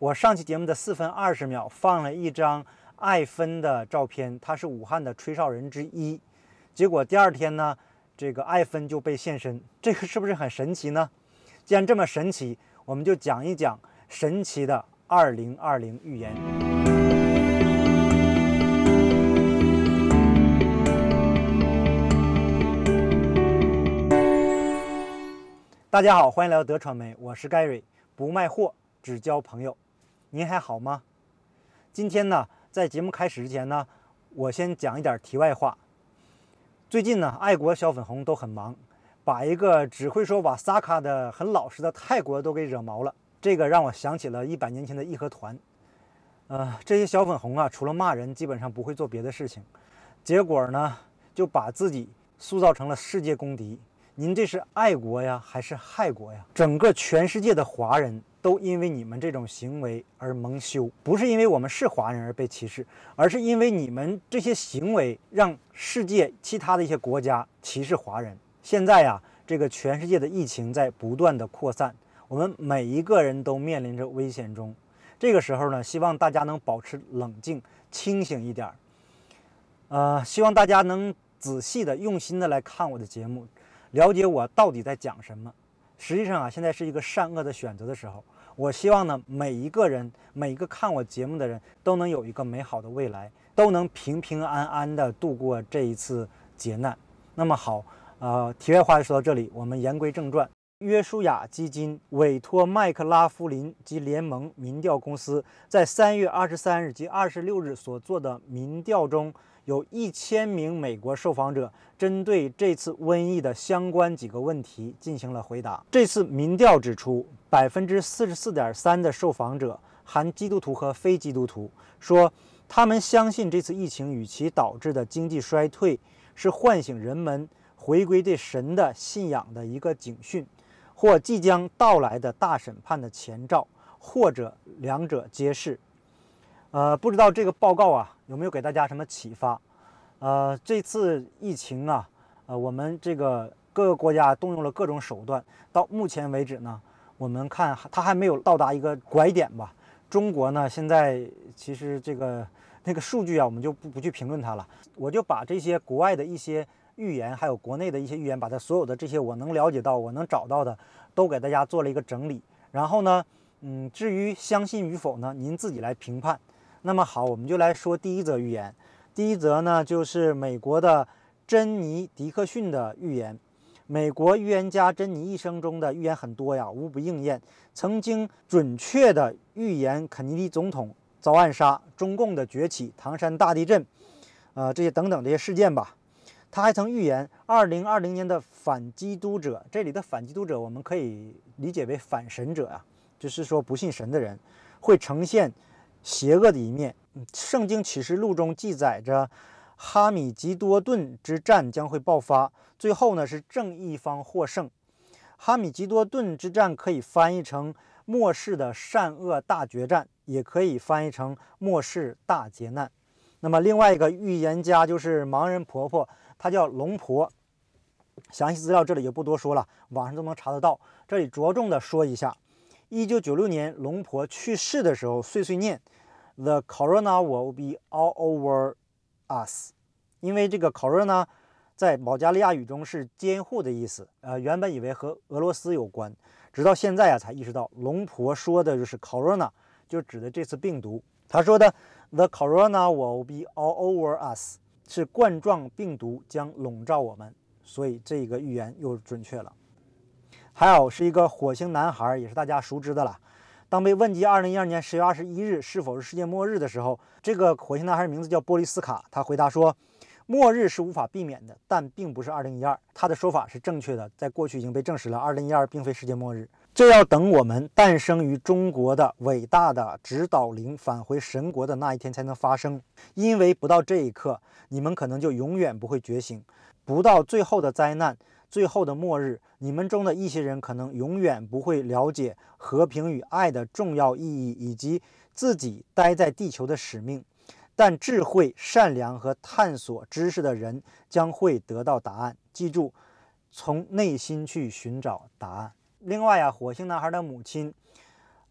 我上期节目的四分二十秒放了一张艾芬的照片，他是武汉的吹哨人之一。结果第二天呢，这个艾芬就被现身，这个是不是很神奇呢？既然这么神奇，我们就讲一讲神奇的二零二零预言。大家好，欢迎来到德传媒，我是 Gary，不卖货，只交朋友。您还好吗？今天呢，在节目开始之前呢，我先讲一点题外话。最近呢，爱国小粉红都很忙，把一个只会说瓦萨卡的很老实的泰国都给惹毛了。这个让我想起了一百年前的义和团。呃，这些小粉红啊，除了骂人，基本上不会做别的事情，结果呢，就把自己塑造成了世界公敌。您这是爱国呀，还是害国呀？整个全世界的华人。都因为你们这种行为而蒙羞，不是因为我们是华人而被歧视，而是因为你们这些行为让世界其他的一些国家歧视华人。现在呀，这个全世界的疫情在不断的扩散，我们每一个人都面临着危险中。这个时候呢，希望大家能保持冷静、清醒一点。呃，希望大家能仔细的、用心的来看我的节目，了解我到底在讲什么。实际上啊，现在是一个善恶的选择的时候。我希望呢，每一个人，每一个看我节目的人都能有一个美好的未来，都能平平安安的度过这一次劫难。那么好，呃，题外话就说到这里，我们言归正传。约书亚基金委托麦克拉夫林及联盟民调公司在三月二十三日及二十六日所做的民调中。有一千名美国受访者针对这次瘟疫的相关几个问题进行了回答。这次民调指出，百分之四十四点三的受访者（含基督徒和非基督徒）说，他们相信这次疫情与其导致的经济衰退是唤醒人们回归对神的信仰的一个警讯，或即将到来的大审判的前兆，或者两者皆是。呃，不知道这个报告啊。有没有给大家什么启发？呃，这次疫情啊，呃，我们这个各个国家动用了各种手段，到目前为止呢，我们看它还没有到达一个拐点吧。中国呢，现在其实这个那个数据啊，我们就不不去评论它了。我就把这些国外的一些预言，还有国内的一些预言，把它所有的这些我能了解到、我能找到的，都给大家做了一个整理。然后呢，嗯，至于相信与否呢，您自己来评判。那么好，我们就来说第一则预言。第一则呢，就是美国的珍妮·迪克逊的预言。美国预言家珍妮一生中的预言很多呀，无不应验。曾经准确的预言肯尼迪总统遭暗杀、中共的崛起、唐山大地震，呃，这些等等这些事件吧。他还曾预言2020年的反基督者，这里的反基督者，我们可以理解为反神者呀，就是说不信神的人会呈现。邪恶的一面。圣经启示录中记载着，哈米吉多顿之战将会爆发，最后呢是正义方获胜。哈米吉多顿之战可以翻译成末世的善恶大决战，也可以翻译成末世大劫难。那么另外一个预言家就是盲人婆婆，她叫龙婆。详细资料这里就不多说了，网上都能查得到。这里着重的说一下。一九九六年，龙婆去世的时候碎碎念：“The corona will be all over us。”因为这个 “corona” 在保加利亚语中是“监护”的意思。呃，原本以为和俄罗斯有关，直到现在啊，才意识到龙婆说的就是 “corona”，就指的这次病毒。他说的 “The corona will be all over us” 是冠状病毒将笼罩我们，所以这个预言又准确了。还有是一个火星男孩，也是大家熟知的了。当被问及2012年10月21日是否是世界末日的时候，这个火星男孩名字叫波利斯卡，他回答说：“末日是无法避免的，但并不是2012。”他的说法是正确的，在过去已经被证实了，2012并非世界末日，这要等我们诞生于中国的伟大的指导灵返回神国的那一天才能发生，因为不到这一刻，你们可能就永远不会觉醒，不到最后的灾难。最后的末日，你们中的一些人可能永远不会了解和平与爱的重要意义，以及自己待在地球的使命。但智慧、善良和探索知识的人将会得到答案。记住，从内心去寻找答案。另外呀，火星男孩的母亲。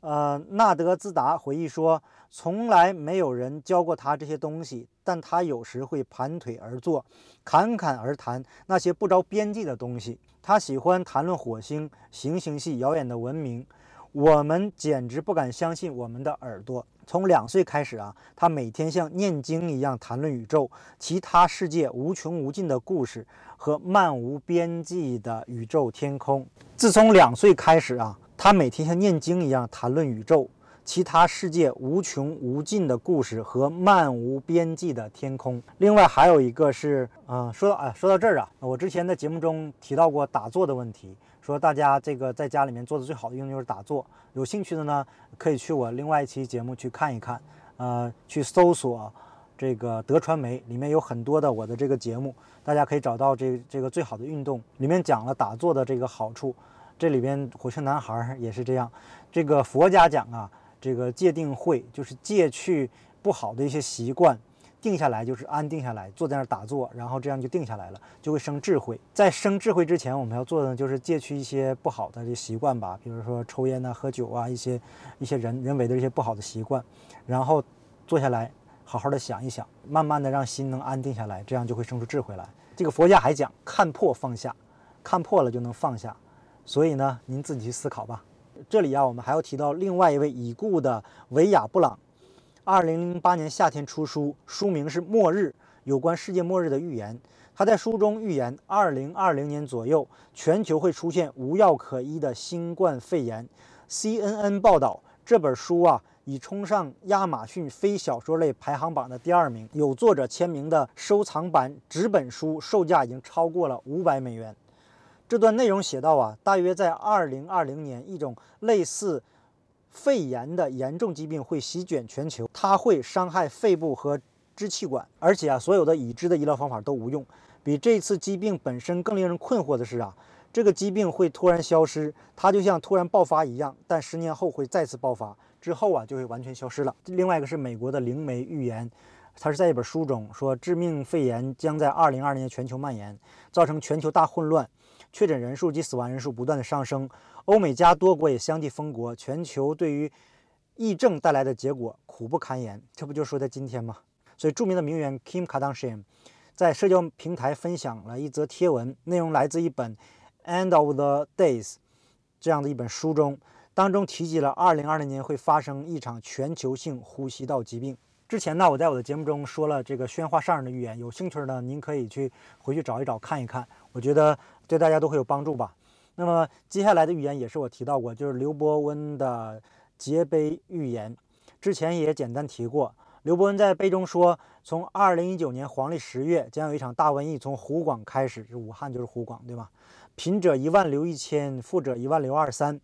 呃，纳德兹达回忆说，从来没有人教过他这些东西，但他有时会盘腿而坐，侃侃而谈那些不着边际的东西。他喜欢谈论火星、行星系、遥远的文明，我们简直不敢相信我们的耳朵。从两岁开始啊，他每天像念经一样谈论宇宙、其他世界、无穷无尽的故事和漫无边际的宇宙天空。自从两岁开始啊。他每天像念经一样谈论宇宙、其他世界无穷无尽的故事和漫无边际的天空。另外还有一个是，嗯，说到啊，说到这儿啊，我之前在节目中提到过打坐的问题，说大家这个在家里面做的最好的运动就是打坐。有兴趣的呢，可以去我另外一期节目去看一看，呃，去搜索这个德传媒，里面有很多的我的这个节目，大家可以找到这这个最好的运动，里面讲了打坐的这个好处。这里边，火星男孩也是这样。这个佛家讲啊，这个戒定慧就是戒去不好的一些习惯，定下来就是安定下来，坐在那儿打坐，然后这样就定下来了，就会生智慧。在生智慧之前，我们要做的就是戒去一些不好的这习惯吧，比如说抽烟呐、喝酒啊，一些一些人人为的一些不好的习惯，然后坐下来好好的想一想，慢慢的让心能安定下来，这样就会生出智慧来。这个佛家还讲，看破放下，看破了就能放下。所以呢，您自己去思考吧。这里啊，我们还要提到另外一位已故的维亚布朗，二零零八年夏天出书，书名是《末日》，有关世界末日的预言。他在书中预言，二零二零年左右，全球会出现无药可医的新冠肺炎。CNN 报道，这本书啊，已冲上亚马逊非小说类排行榜的第二名，有作者签名的收藏版纸本书售价已经超过了五百美元。这段内容写到啊，大约在二零二零年，一种类似肺炎的严重疾病会席卷全球，它会伤害肺部和支气管，而且啊，所有的已知的医疗方法都无用。比这次疾病本身更令人困惑的是啊，这个疾病会突然消失，它就像突然爆发一样，但十年后会再次爆发，之后啊就会完全消失了。另外一个是美国的灵媒预言，他是在一本书中说，致命肺炎将在二零二零年全球蔓延，造成全球大混乱。确诊人数及死亡人数不断的上升，欧美加多国也相继封国，全球对于疫症带来的结果苦不堪言。这不就说在今天吗？所以，著名的名媛 Kim Kardashian 在社交平台分享了一则贴文，内容来自一本《End of the Days》这样的一本书中，当中提及了2020年会发生一场全球性呼吸道疾病。之前呢，我在我的节目中说了这个喧哗上任的预言，有兴趣呢，您可以去回去找一找看一看。我觉得。对大家都会有帮助吧。那么接下来的预言也是我提到过，就是刘伯温的结碑预言。之前也简单提过，刘伯温在碑中说，从二零一九年黄历十月将有一场大瘟疫，从湖广开始，是武汉，就是湖广，对吧？贫者一万留一千，富者一万留二三。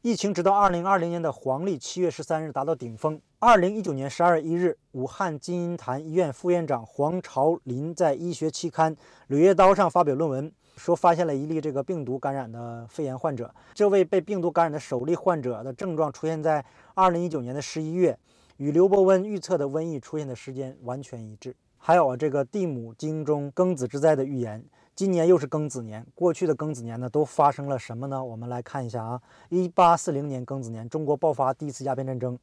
疫情直到二零二零年的黄历七月十三日达到顶峰。二零一九年十二月一日，武汉金银潭医院副院长黄朝林在医学期刊《柳叶刀》上发表论文。说发现了一例这个病毒感染的肺炎患者，这位被病毒感染的首例患者的症状出现在二零一九年的十一月，与刘伯温预测的瘟疫出现的时间完全一致。还有啊，这个《地母经》中庚子之灾的预言，今年又是庚子年，过去的庚子年呢都发生了什么呢？我们来看一下啊，一八四零年庚子年，中国爆发第一次鸦片战争；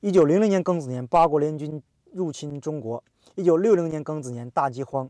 一九零零年庚子年，八国联军入侵中国；一九六零年庚子年，大饥荒。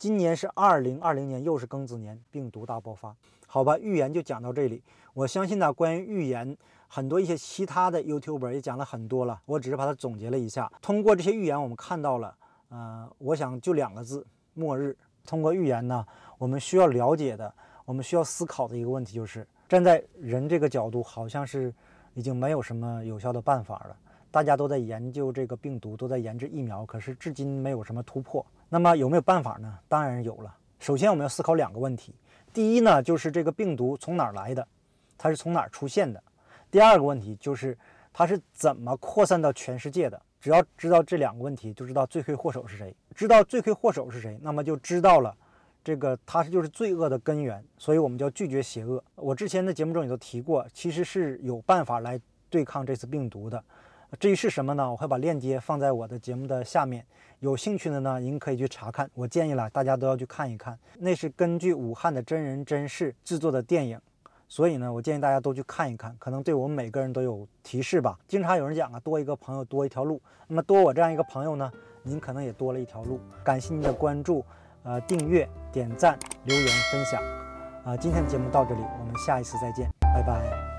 今年是二零二零年，又是庚子年，病毒大爆发，好吧，预言就讲到这里。我相信呢，关于预言，很多一些其他的 YouTube 也讲了很多了，我只是把它总结了一下。通过这些预言，我们看到了，呃，我想就两个字：末日。通过预言呢，我们需要了解的，我们需要思考的一个问题就是，站在人这个角度，好像是已经没有什么有效的办法了。大家都在研究这个病毒，都在研制疫苗，可是至今没有什么突破。那么有没有办法呢？当然有了。首先，我们要思考两个问题：第一呢，就是这个病毒从哪儿来的，它是从哪儿出现的；第二个问题就是它是怎么扩散到全世界的。只要知道这两个问题，就知道罪魁祸首是谁。知道罪魁祸首是谁，那么就知道了，这个它是就是罪恶的根源。所以我们叫拒绝邪恶。我之前在节目中也都提过，其实是有办法来对抗这次病毒的。至于是什么呢？我会把链接放在我的节目的下面，有兴趣的呢，您可以去查看。我建议了，大家都要去看一看，那是根据武汉的真人真事制作的电影，所以呢，我建议大家都去看一看，可能对我们每个人都有提示吧。经常有人讲啊，多一个朋友多一条路，那么多我这样一个朋友呢，您可能也多了一条路。感谢您的关注，呃，订阅、点赞、留言、分享，啊，今天的节目到这里，我们下一次再见，拜拜。